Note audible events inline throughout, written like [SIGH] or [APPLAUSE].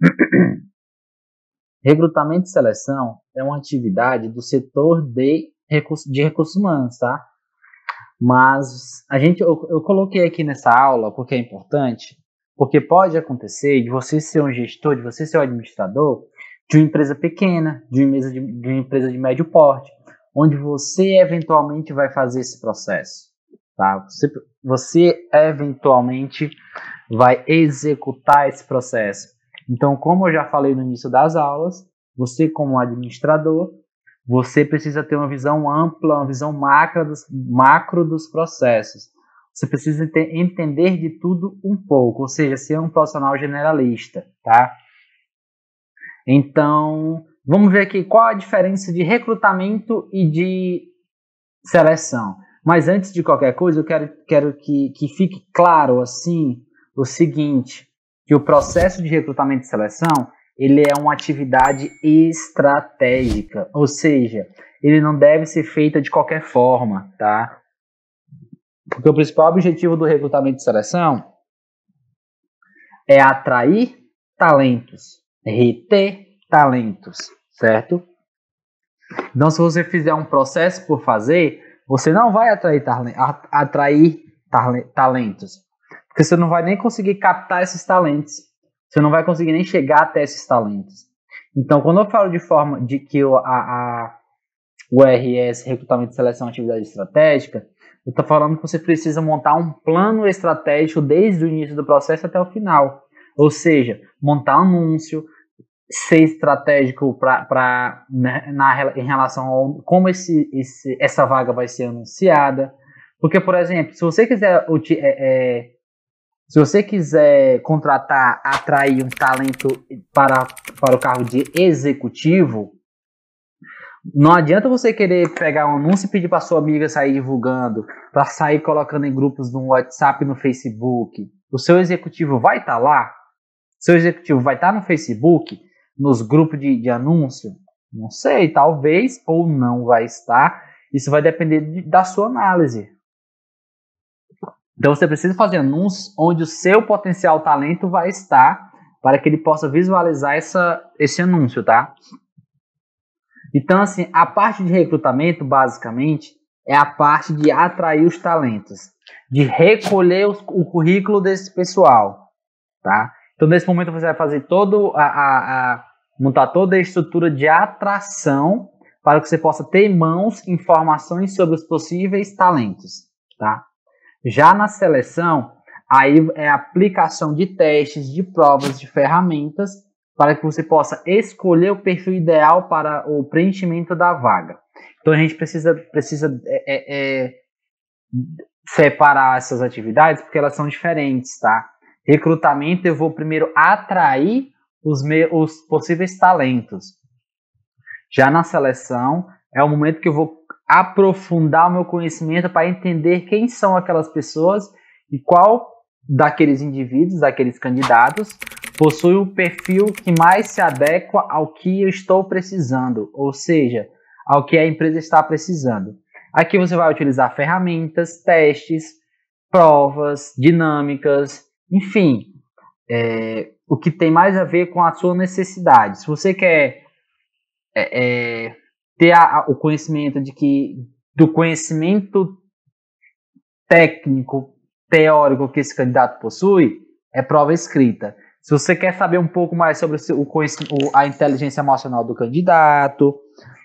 [CLEARS THROAT] Recrutamento e seleção é uma atividade do setor de, de recursos humanos, tá? Mas a gente, eu, eu coloquei aqui nessa aula porque é importante, porque pode acontecer de você ser um gestor, de você ser um administrador de uma empresa pequena, de uma empresa de, de, uma empresa de médio porte, onde você eventualmente vai fazer esse processo. Tá? Você, você eventualmente vai executar esse processo. Então, como eu já falei no início das aulas, você como administrador, você precisa ter uma visão ampla, uma visão macro dos, macro dos processos. Você precisa entender de tudo um pouco, ou seja, ser um profissional generalista, tá? Então, vamos ver aqui qual a diferença de recrutamento e de seleção. Mas antes de qualquer coisa, eu quero, quero que, que fique claro assim o seguinte: que o processo de recrutamento e seleção ele é uma atividade estratégica, ou seja, ele não deve ser feita de qualquer forma, tá? Porque o principal objetivo do recrutamento e seleção é atrair talentos, reter talentos, certo? Então, se você fizer um processo por fazer, você não vai atrair, atrair talentos, porque você não vai nem conseguir captar esses talentos. Você não vai conseguir nem chegar até esses talentos. Então, quando eu falo de forma de que o, a, a, o RS, recrutamento e seleção atividade estratégica, eu estou falando que você precisa montar um plano estratégico desde o início do processo até o final. Ou seja, montar anúncio, ser estratégico para né, na, em relação a como esse, esse, essa vaga vai ser anunciada. Porque, por exemplo, se você quiser é, é, se você quiser contratar, atrair um talento para, para o carro de executivo, não adianta você querer pegar um anúncio e pedir para sua amiga sair divulgando, para sair colocando em grupos no WhatsApp, no Facebook. O seu executivo vai estar tá lá? Seu executivo vai estar tá no Facebook, nos grupos de, de anúncio? Não sei, talvez ou não vai estar. Isso vai depender de, da sua análise. Então você precisa fazer anúncios onde o seu potencial talento vai estar para que ele possa visualizar essa, esse anúncio, tá? Então, assim, a parte de recrutamento, basicamente, é a parte de atrair os talentos, de recolher os, o currículo desse pessoal, tá? Então, nesse momento, você vai fazer todo a, a, a montar toda a estrutura de atração para que você possa ter em mãos informações sobre os possíveis talentos, tá? Já na seleção, aí é a aplicação de testes, de provas, de ferramentas, para que você possa escolher o perfil ideal para o preenchimento da vaga. Então a gente precisa, precisa é, é, é separar essas atividades porque elas são diferentes, tá? Recrutamento, eu vou primeiro atrair os, os possíveis talentos. Já na seleção, é o momento que eu vou aprofundar o meu conhecimento para entender quem são aquelas pessoas e qual daqueles indivíduos, daqueles candidatos, possui o perfil que mais se adequa ao que eu estou precisando, ou seja, ao que a empresa está precisando. Aqui você vai utilizar ferramentas, testes, provas, dinâmicas, enfim, é, o que tem mais a ver com a sua necessidade. Se você quer é, é, ter a, a, o conhecimento de que do conhecimento técnico, teórico que esse candidato possui, é prova escrita. Se você quer saber um pouco mais sobre o, a inteligência emocional do candidato,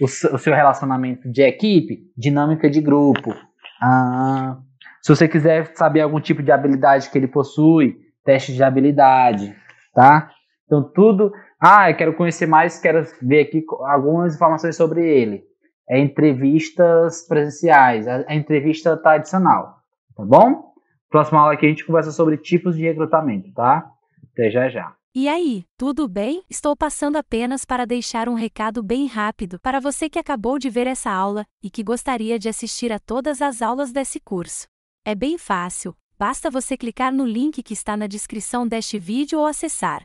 o, seu relacionamento de equipe, dinâmica de grupo. Ah, se você quiser saber algum tipo de habilidade que ele possui, teste de habilidade, tá? Então tudo ah, eu quero conhecer mais, quero ver aqui algumas informações sobre ele. É entrevistas presenciais, a é, entrevista é entrevista tradicional, tá bom? Próxima aula aqui a gente conversa sobre tipos de recrutamento, tá? Até já já. E aí, tudo bem? Estou passando apenas para deixar um recado bem rápido para você que acabou de ver essa aula e que gostaria de assistir a todas as aulas desse curso. É bem fácil, basta você clicar no link que está na descrição deste vídeo ou acessar